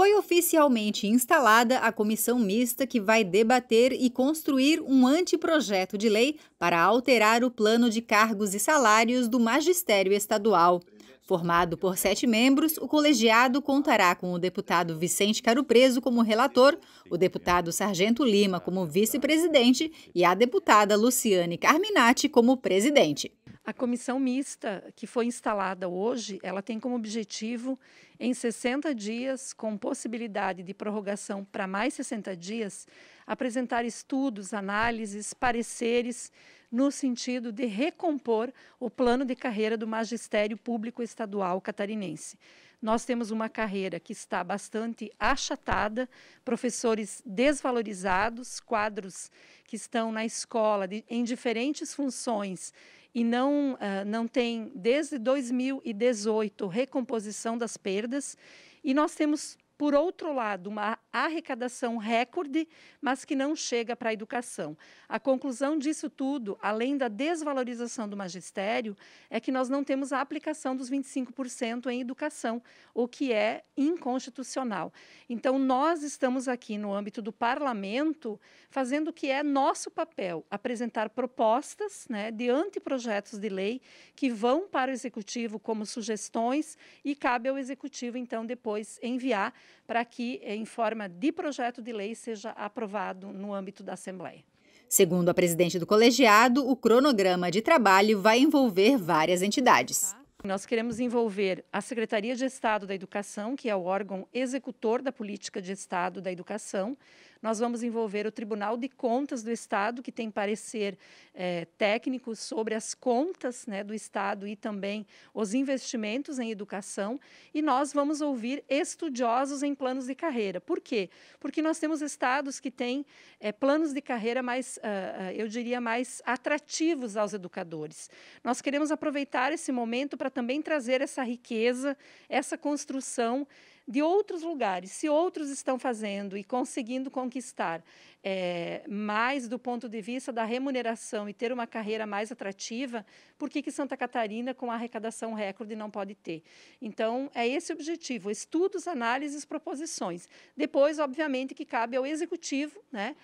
foi oficialmente instalada a comissão mista que vai debater e construir um anteprojeto de lei para alterar o plano de cargos e salários do magistério estadual. Formado por sete membros, o colegiado contará com o deputado Vicente Caro Preso como relator, o deputado Sargento Lima como vice-presidente e a deputada Luciane Carminati como presidente. A comissão mista que foi instalada hoje, ela tem como objetivo, em 60 dias, com possibilidade de prorrogação para mais 60 dias, apresentar estudos, análises, pareceres, no sentido de recompor o plano de carreira do magistério público estadual catarinense nós temos uma carreira que está bastante achatada, professores desvalorizados, quadros que estão na escola de, em diferentes funções e não, uh, não tem, desde 2018, recomposição das perdas. E nós temos por outro lado, uma arrecadação recorde, mas que não chega para a educação. A conclusão disso tudo, além da desvalorização do magistério, é que nós não temos a aplicação dos 25% em educação, o que é inconstitucional. Então, nós estamos aqui no âmbito do parlamento fazendo o que é nosso papel, apresentar propostas né, de anteprojetos de lei que vão para o executivo como sugestões e cabe ao executivo, então, depois enviar para que, em forma de projeto de lei, seja aprovado no âmbito da Assembleia. Segundo a presidente do colegiado, o cronograma de trabalho vai envolver várias entidades. Tá. Nós queremos envolver a Secretaria de Estado da Educação, que é o órgão executor da política de Estado da Educação. Nós vamos envolver o Tribunal de Contas do Estado, que tem parecer é, técnico sobre as contas né, do Estado e também os investimentos em educação. E nós vamos ouvir estudiosos em planos de carreira. Por quê? Porque nós temos estados que têm é, planos de carreira mais, uh, eu diria, mais atrativos aos educadores. Nós queremos aproveitar esse momento para também trazer essa riqueza, essa construção de outros lugares. Se outros estão fazendo e conseguindo conquistar é, mais do ponto de vista da remuneração e ter uma carreira mais atrativa, por que, que Santa Catarina, com a arrecadação recorde, não pode ter? Então, é esse o objetivo: estudos, análises, proposições. Depois, obviamente, que cabe ao executivo, né?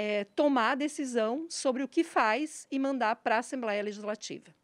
É, tomar a decisão sobre o que faz e mandar para a Assembleia Legislativa.